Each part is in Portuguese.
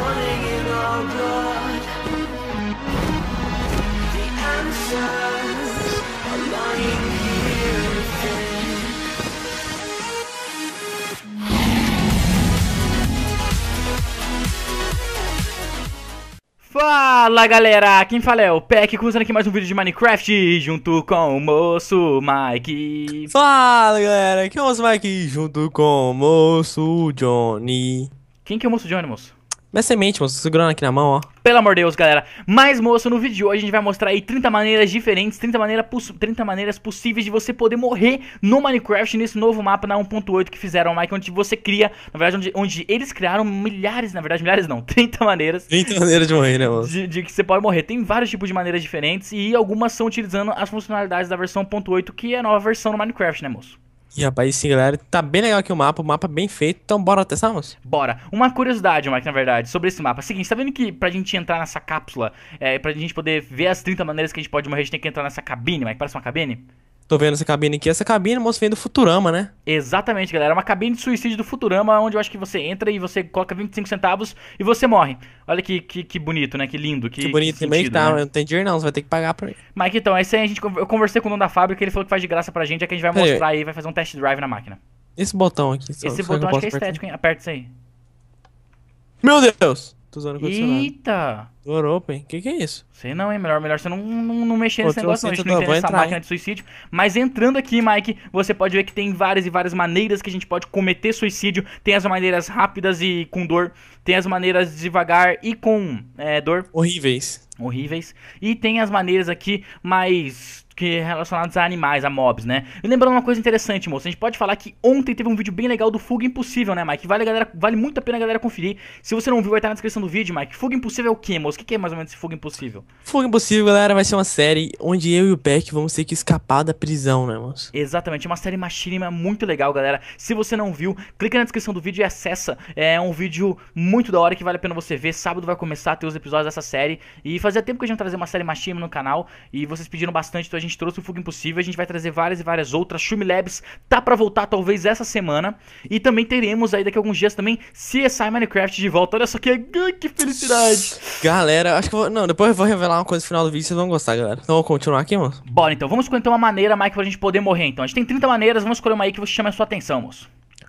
running in our blood. The answers are lying here within. Fala galera, quem fala é o Peck, começando aqui mais um vídeo de Minecraft junto com o moço Mike. Fala galera, aqui é o moço Mike junto com o moço Johnny. Quem que é o moço Johnny, moço? Mas é semente, moço, segurando aqui na mão, ó. Pelo amor de Deus, galera. Mas, moço, no vídeo de hoje a gente vai mostrar aí 30 maneiras diferentes, 30, maneira 30 maneiras possíveis de você poder morrer no Minecraft, nesse novo mapa na 1.8 que fizeram, Mike, é onde você cria, na verdade, onde, onde, eles criaram milhares, na verdade, milhares não, 30 maneiras. 30 maneiras de morrer, né, moço? De, de, que você pode morrer. Tem vários tipos de maneiras diferentes e algumas são utilizando as funcionalidades da versão 1.8, que é a nova versão do Minecraft, né, moço? E rapaz, sim, galera, tá bem legal aqui o mapa, o mapa bem feito, então bora testarmos? Bora. Uma curiosidade, Mike, na verdade, sobre esse mapa. É seguinte, tá vendo que pra gente entrar nessa cápsula, é, pra gente poder ver as 30 maneiras que a gente pode morrer, a gente tem que entrar nessa cabine, Mike, parece uma cabine? Tô vendo essa cabine aqui. Essa cabine, moço, vem do Futurama, né? Exatamente, galera. É uma cabine de suicídio do Futurama, onde eu acho que você entra e você coloca 25 centavos e você morre. Olha que, que, que bonito, né? Que lindo. Que, que bonito. Que sentido, tá, né? Não tem dinheiro não, você vai ter que pagar pra ele. Mike, então, esse é aí a gente, eu conversei com o dono da fábrica, ele falou que faz de graça pra gente, é que a gente vai Pera mostrar aí, vai fazer um test drive na máquina. Esse botão aqui. Só, esse só botão que acho que é estético, hein? Aperta isso aí. Meu Deus! Tô usando o Eita! Open? O que, que é isso? Sei não, hein? Melhor, melhor você não, não, não mexer nesse negócio, não. A gente não máquina hein? de suicídio. Mas entrando aqui, Mike, você pode ver que tem várias e várias maneiras que a gente pode cometer suicídio. Tem as maneiras rápidas e com dor, tem as maneiras devagar e com é, dor. Horríveis. Horríveis. E tem as maneiras aqui mais que relacionados a animais, a mobs, né? E lembrando uma coisa interessante, moço, a gente pode falar que ontem teve um vídeo bem legal do Fuga Impossível, né, Mike? Vale, galera, vale muito a pena a galera conferir. Se você não viu, vai estar na descrição do vídeo, Mike. Fuga Impossível é o que, moço? O que é mais ou menos esse Fuga Impossível? Fuga Impossível, galera, vai ser uma série onde eu e o Peck vamos ter que escapar da prisão, né, moço? Exatamente, é uma série machinima muito legal, galera. Se você não viu, clica na descrição do vídeo e acessa. É um vídeo muito da hora que vale a pena você ver. Sábado vai começar a ter os episódios dessa série. E fazia tempo que a gente ia trazer uma série machinima no canal. E vocês pediram bastante, então a gente trouxe o Fuga Impossível. A gente vai trazer várias e várias outras. Shumi Labs tá pra voltar talvez essa semana. E também teremos aí daqui a alguns dias também CSI Minecraft de volta. Olha só que, que felicidade! Galera! galera, acho que vou, não, depois eu vou revelar uma coisa no final do vídeo, vocês vão gostar, galera. Então vamos continuar aqui, moço? Bora, então, vamos escolher então uma maneira, Mike, pra gente poder morrer, então. A gente tem 30 maneiras, vamos escolher uma aí que você chama a sua atenção, moço.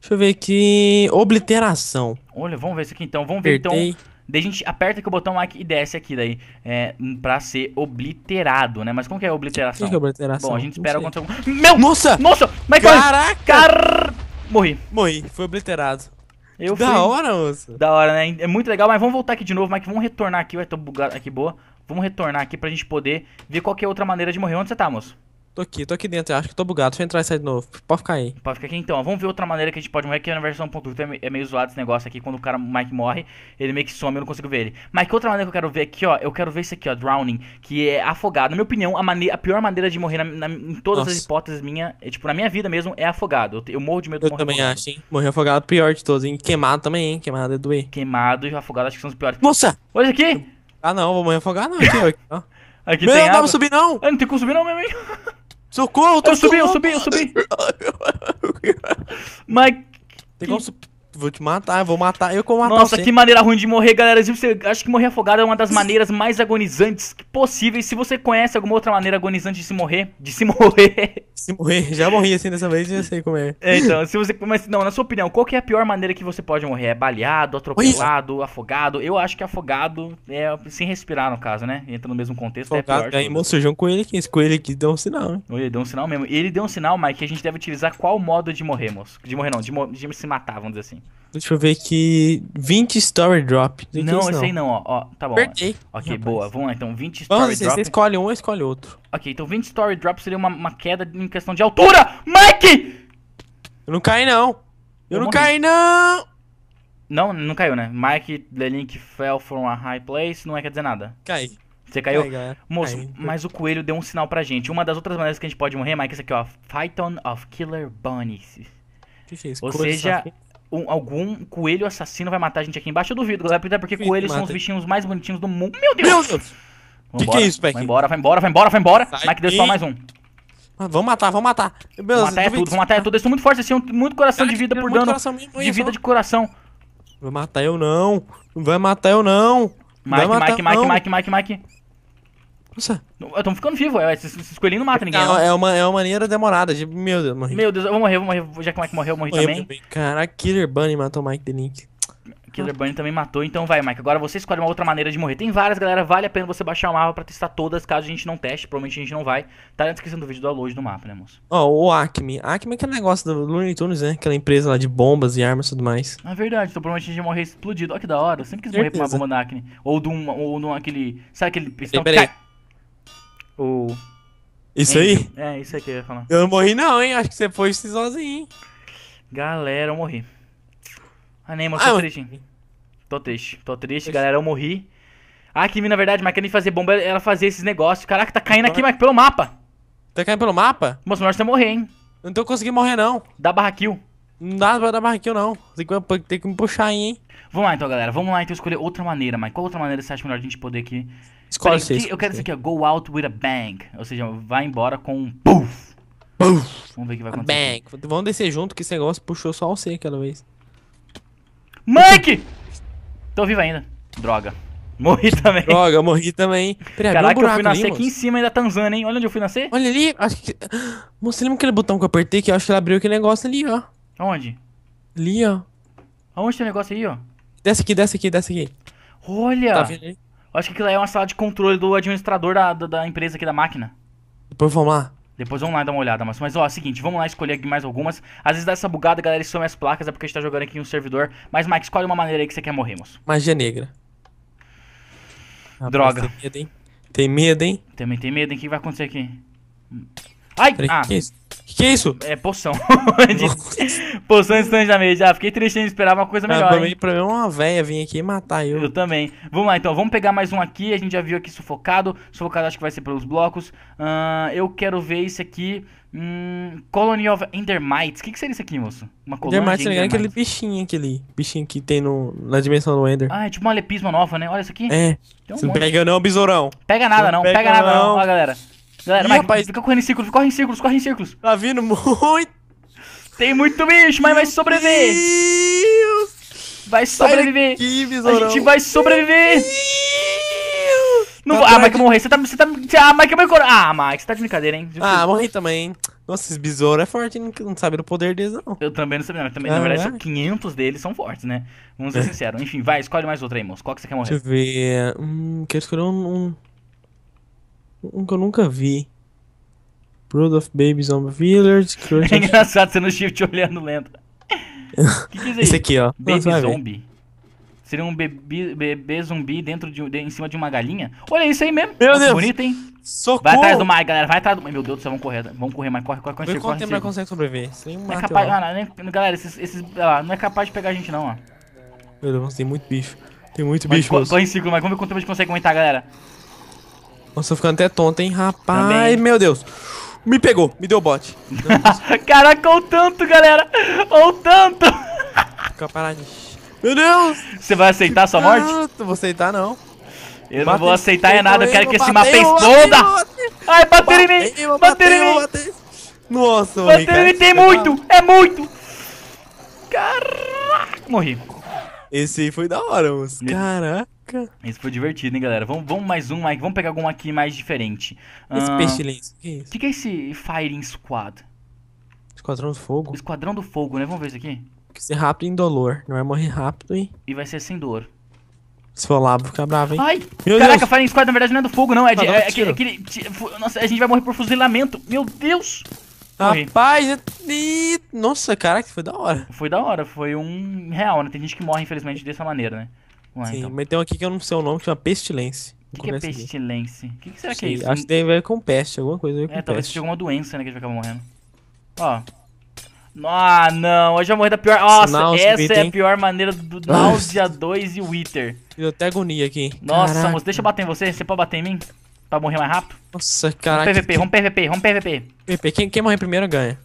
Deixa eu ver aqui, obliteração. Olha, vamos ver isso aqui então, vamos ver então. Apertei. então... Daí a gente aperta aqui o botão Mike e desce aqui daí. É, pra ser obliterado, né? Mas como que é obliteração? O que é obliteração? Bom, a gente espera acontecer algum. Meu! Nossa! Nossa! Michael! Caraca! Car... Morri. Morri, foi obliterado. Eu da fui... hora, moço. Da hora, né? É muito legal, mas vamos voltar aqui de novo, Mike. Vamos retornar aqui. Vai tô bugado aqui, ah, boa. Vamos retornar aqui pra gente poder ver qual é outra maneira de morrer. Onde você tá, moço? Tô aqui, tô aqui dentro, eu acho que tô bugado. Deixa eu entrar e sair de novo. Pode ficar aí. Pode ficar aqui então. Vamos ver outra maneira que a gente pode morrer, que na versão 1.8 é meio zoado esse negócio aqui. Quando o cara, Mike morre, ele meio que some, eu não consigo ver ele. Mas que outra maneira que eu quero ver aqui, ó, eu quero ver isso aqui, ó, drowning, que é afogado. Na minha opinião, a, maneira, a pior maneira de morrer na, na, em todas Nossa. as hipóteses minha, é, tipo, na minha vida mesmo, é afogado. Eu, eu morro de medo de eu morrer. Eu também acho, hein. Morrer afogado, pior de todos, hein. Queimado também, hein. Queimado é doer. Queimado e afogado acho que são os piores. Nossa! Olha aqui! Ah não, vou morrer afogado não, aqui, ó. Aqui Meu, não dá pra subir não! Ah, não tem como subir não mesmo, hein? Socorro, eu, eu subi, eu subi, eu subi. Mas. Tem como, vou te matar, vou matar, eu que vou matar Nossa, você. que maneira ruim de morrer, galera. Você, acho que morrer afogado é uma das maneiras mais agonizantes possíveis. Se você conhece alguma outra maneira agonizante de se morrer, de se morrer. Se morrer, já morri assim dessa vez, já sei como é. é. então, se você. Mas não, na sua opinião, qual que é a pior maneira que você pode morrer? É baleado, atropelado, Oi? afogado? Eu acho que afogado é sem respirar, no caso, né? Entra no mesmo contexto, é afogado, é pior. Né? Aí, moço, um coelho aqui. Esse coelho aqui deu um sinal, hein? Ele deu um sinal mesmo. E ele deu um sinal, Mike, que a gente deve utilizar qual modo de morrer, moço. De morrer não, de, de se matar, vamos dizer assim. Deixa eu ver aqui. 20 Story Drop. Não, não, esse aí não, ó. ó tá bom. Perdi. Ok, Rapaz. boa. Vamos lá, então. 20 Story Vamos, Drop. Você escolhe um ou escolhe outro. Ok, então 20 Story Drop seria uma, uma queda em questão de altura. Mike! Eu não caí, não. Eu, eu não morri. caí, não! Não, não caiu, né? Mike, The Link fell from a high place. Não é quer dizer nada. Cai. Você caiu? Cai, Moço, mas o coelho deu um sinal pra gente. Uma das outras maneiras que a gente pode morrer, Mike, é essa aqui, ó. Python of Killer Bunnies. Que que é isso? Ou Coisa seja, um, algum coelho assassino vai matar a gente aqui embaixo. Eu duvido, galera, até porque coelhos são os bichinhos mais bonitinhos do mundo. Meu Deus! Meu Deus! Que que é isso, Peck? Vai embora, vai embora, vai embora, vai embora. Mike, Deus, só mais um. Mano, ah, vamos matar, vamos matar. Deus, matar é tudo, vamos matar é tudo. Eles muito forte assim muito coração Cara, de vida por dano. de vida de coração. Vai matar eu não. Não vai matar eu não. Mike, vai matar, Mike, Mike, Mike, Mike, Mike, Mike. Nossa. estão ficando vivos, é, esses coelhinhos não matam ninguém. Não, não. É, uma, é uma maneira demorada. De, meu Deus, morri. Meu Deus, eu vou morrer, eu vou morrer. Já que o Mike morreu, eu morri, também. também. Caraca, Killer Bunny matou o Mike The Link. Killer Bunny também matou, então vai, Mike. Agora você escolhe uma outra maneira de morrer. Tem várias, galera. Vale a pena você baixar o mapa pra testar todas, caso a gente não teste. Provavelmente a gente não vai. Tá na descrição do vídeo do download do mapa, né, moço? Ó, oh, o Acme. Acme é aquele negócio do Looney Tunes, né? Aquela empresa lá de bombas e armas e tudo mais. Na ah, verdade, então provavelmente a gente morrer explodido. Ó, que da hora. Eu sempre quis morrer Certeza. por uma bomba da Acme. Ou de um. Ou de um aquele. Sabe aquele. peraí. O. Isso aí? É, é, isso aí que eu ia falar. Eu não morri, não, hein? Acho que você foi sozinho, hein? Galera, eu morri. Ah, nem, mas ah, tô triste, hein? Tô triste, tô triste, galera, eu morri. A ah, Kimi, na verdade, mas querendo fazer bomba, é ela fazia esses negócios. Caraca, tá caindo aqui, é? mas pelo mapa. Tá caindo pelo mapa? Moço, melhor você tá morrer, hein? Eu não tô conseguindo morrer, não. Dá barra kill. Não dá pra dar barra kill, não. Tem que, tem que me puxar aí, hein? Vamos lá, então, galera. Vamos lá, então, escolher outra maneira, mas qual outra maneira você acha melhor a gente poder aqui... Escolhe Peraí, eu quero isso aqui, ó. Go out with a bang. Ou seja, vai embora com um puff. Puff. Vamos ver o que vai acontecer. Bang. Vamos descer junto que esse negócio puxou só o C aquela vez. Mike! Tô vivo ainda. Droga. Morri também. Droga, morri também. Peraí, Caraca, um eu fui nascer ali, aqui moço. em cima ainda Tanzânia, hein? Olha onde eu fui nascer. Olha ali, acho que. Moço, você lembra aquele botão que eu apertei que eu acho que ele abriu aquele negócio ali, ó. Onde? Ali, ó. Aonde tem o negócio aí, ó? Desce aqui, desce aqui, desce aqui. Olha! Tá vendo aí? Eu acho que aquilo é uma sala de controle do administrador da, da, da empresa aqui da máquina. Depois vamos lá. Depois vamos lá dar uma olhada, mas, mas ó, é o seguinte, vamos lá escolher aqui mais algumas. Às vezes dá essa bugada, galera, e some as placas, é porque a gente tá jogando aqui em um servidor. Mas, Mike, escolhe uma maneira aí que você quer morrer, moço. Magia negra. Droga. Tem medo, hein? Tem medo, hein? Também tem medo, hein? O que vai acontecer aqui? Ai! Peraí, ah, que é isso? Que que é isso? É poção. poção instante da mesa. Ah, fiquei triste, esperava uma coisa melhor. Ah, pra, mim, pra mim, uma véia vir aqui matar eu. Eu também. Vamos lá, então. Vamos pegar mais um aqui. A gente já viu aqui sufocado. Sufocado acho que vai ser pelos blocos. Uh, eu quero ver esse aqui. Hum, Colony of Endermites. O que, que seria isso aqui, moço? Uma colônia Endermites, de tá Endermites. É aquele bichinho, aquele bichinho que tem no, na dimensão do Ender. Ah, é tipo uma lepisma nova, né? Olha isso aqui. É. Um não pega não, besourão. Pega nada não, pega, pega, nada não. não. Ó, galera. Galera, Ih, Mike, rapaz. fica correndo em círculos, corre em círculos, corre em círculos. Tá vindo muito. Tem muito bicho, mas vai sobreviver. Deus. Vai sobreviver. Daqui, a gente vai sobreviver. Não, tá ah, Mike, eu morri. Você tá, você tá. Ah, Mike, eu morri. Ah, Mike, você tá de brincadeira, hein? Ah, morri também, hein? Nossa, esse besouro é forte, não, não sabe do poder deles, não. Eu também não sabia, não. Também, ah, na verdade, é? 500 deles são fortes, né? Vamos ser sinceros. Enfim, vai, escolhe mais outra aí, moço. Qual que você quer morrer? Deixa eu ver. Hum, quero escolher um, um, um que eu nunca vi. Brood of Baby Zombie Village. é engraçado você no shift olhando lento. que Esse aqui, ó. Baby Zombie. Seria um bebê, bebê zumbi dentro de, de, em cima de uma galinha? Olha isso aí mesmo. Meu Deus. Bonito, hein? Socorro. Vai atrás do mar, galera. Vai atrás do mar. Meu Deus do céu, vamos correr. Vamos correr, mas corre, corre, corre. Quanto tempo nós consegue sobreviver? Sem é não é capaz, é não, galera, esses, esses lá, não é capaz de pegar a gente não, ó. Meu Deus, tem muito bicho. Tem muito mas, bicho. Corre em círculo, mas vamos ver quanto tempo a gente consegue aguentar, galera. Nossa, tô ficando até tonto, hein, rapaz. Também. Tá meu Deus. Me pegou, me deu bote. Caraca, o tanto, galera. Ou tanto. Fica parado. Meu Deus. Você vai aceitar sua morte? Não vou aceitar, não. Eu não vou aceitar é nada, eu quero que esse mapa exploda. Ai, bater em mim. Bater em mim. Nossa, mano. Bater em mim tem tá muito, é muito. Caraca, morri. Esse aí foi da hora, moço. Caraca. Caraca. Isso foi divertido, hein, galera? Vamos, vamos mais um, Mike. Vamos pegar algum aqui mais diferente. Esse ah, O que, é que, que é esse Firing Squad? Esquadrão do Fogo. Esquadrão do Fogo, né? Vamos ver isso aqui. Que ser rápido e é indolor. Não vai é morrer rápido hein? E vai ser sem dor. Se for lá, vou ficar bravo, hein? Ai! Meu caraca, Deus. Firing Squad na verdade não é do fogo, não. É, de, ah, é, é aquele, aquele, Nossa, a gente vai morrer por fuzilamento. Meu Deus! Rapaz, é... nossa, caraca, foi da hora. Foi da hora, foi um real, né? Tem gente que morre, infelizmente, dessa maneira, né? Ah, sim, então. mas tem um aqui que eu não sei o nome, que chama Pestilence. O que, que é pestilence? O que, que, será que é isso? Acho que tem a ver com peste, alguma coisa. É, com é, talvez seja alguma doença, né? Que a gente vai acabar morrendo. Ó. Ah, não, hoje eu morri da pior. Nossa, Nossa essa é a pior maneira do Náusea 2 e Wither. Eu até agonia aqui. Nossa, Caraca. moço, deixa eu bater em você. Você pode bater em mim? Pra morrer mais rápido? Nossa, caralho. Vamos PVP, vamos PVP, vamos PVP. PVP, quem, quem morrer primeiro ganha.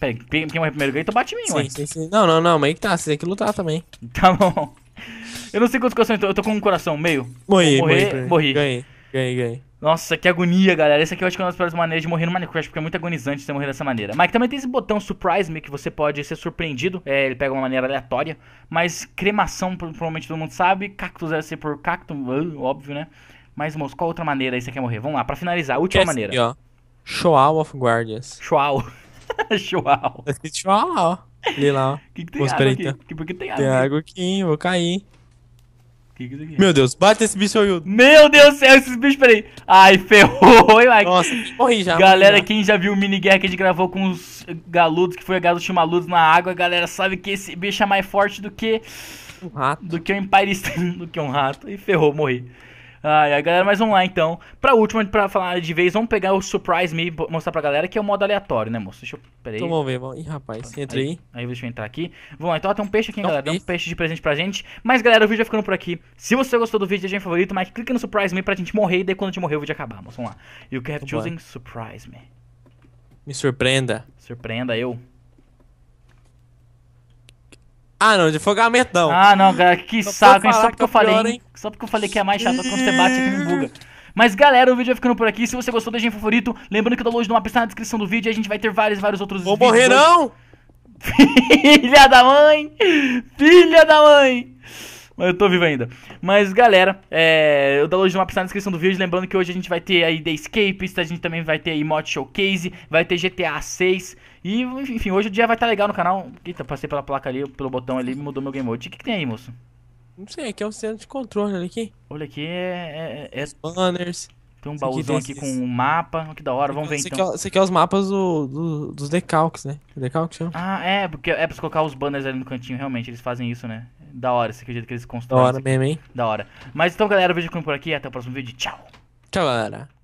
Pera, quem morrer primeiro ganha, então bate em mim, sim, ué. Sim, sim. Não, não, não, mas aí que tá, você tem que lutar também. Tá bom. Eu não sei quantos corações eu tô, eu tô com um coração meio. Morri, Morrer, morri. morri. Ganhei, ganhei, ganhei. Nossa, que agonia, galera. Esse aqui eu acho que é uma das piores maneiras de morrer no Minecraft, porque é muito agonizante você morrer dessa maneira. Mas também tem esse botão Surprise Me, que você pode ser surpreendido. É, ele pega uma maneira aleatória. Mas cremação, provavelmente todo mundo sabe. Cactus deve ser por cacto, ah, óbvio, né? Mas, moço, qual outra maneira aí você quer morrer? Vamos lá, pra finalizar, última maneira. Aqui, ó. Shoal of Guardians. Shoal. Shoal. Shoal. Lê lá, ó. Que que tem Vamos, água aqui? Então. Que, porque tem água. Tem água aqui, vou cair. Que que Meu Deus, bate esse bicho aí. Meu Deus do céu, esses bichos, peraí. Ai, ferrou, hein, Mike? Nossa, morri já. Galera, quem já viu o mini guerra que a gente gravou com os galudos, que foi a galo chimaludos na água, galera sabe que esse bicho é mais forte do que... Um rato. Do que um Empire Do que um rato. E ferrou, morri. Ai, ai, galera, mas vamos lá então. Pra última, pra falar de vez, vamos pegar o Surprise Me mostrar pra galera, que é o modo aleatório, né, moço? Deixa eu. Peraí. Então vamos ver, vamos. Ih, rapaz, entra aí. Aí, deixa eu entrar aqui. Vamos lá, então ó, tem um peixe aqui, hein, galera. Dá um peixe de presente pra gente. Mas, galera, o vídeo vai ficando por aqui. Se você gostou do vídeo, deixa em favorito, mas clica no Surprise Me pra gente morrer e daí quando a gente morrer o vídeo acabar, moço. Vamos lá. You have chosen Surprise Me. Me surpreenda. Surpreenda eu. Ah, não, de defogamento não. Ah, não, cara, que Só saco, hein? Só porque eu é falei, pior, hein? Só porque eu falei que é mais chato quando você bate aqui no buga. Mas galera, o vídeo vai ficando por aqui. Se você gostou, deixa em favorito. Lembrando que o download de uma está na descrição do vídeo e a gente vai ter vários, vários outros Vou vídeos. Vou morrer, não! Filha da mãe! Filha da mãe! Mas eu tô vivo ainda. Mas galera, é, o download de mapa está na descrição do vídeo. Lembrando que hoje a gente vai ter aí The Escape, a gente também vai ter aí Mod Showcase, vai ter GTA 6. E, enfim, hoje o dia vai estar tá legal no canal. Eita, passei pela placa ali, pelo botão ali, mudou meu game mode. O que, que tem aí, moço? Não sei, aqui é o centro de controle, olha aqui. Olha aqui, é... é, é... é banners. Tem um esse baúzão aqui, aqui com um mapa, que da hora, vamos ver então. esse é aqui é os mapas do, do, dos decalques, né? É decalques chama? Ah, é, porque é pra colocar os banners ali no cantinho, realmente, eles fazem isso, né? Da hora, esse aqui o jeito que eles constroem. Da hora mesmo, hein? Da hora. Mas então, galera, o vídeo por aqui, até o próximo vídeo, tchau! Tchau, galera!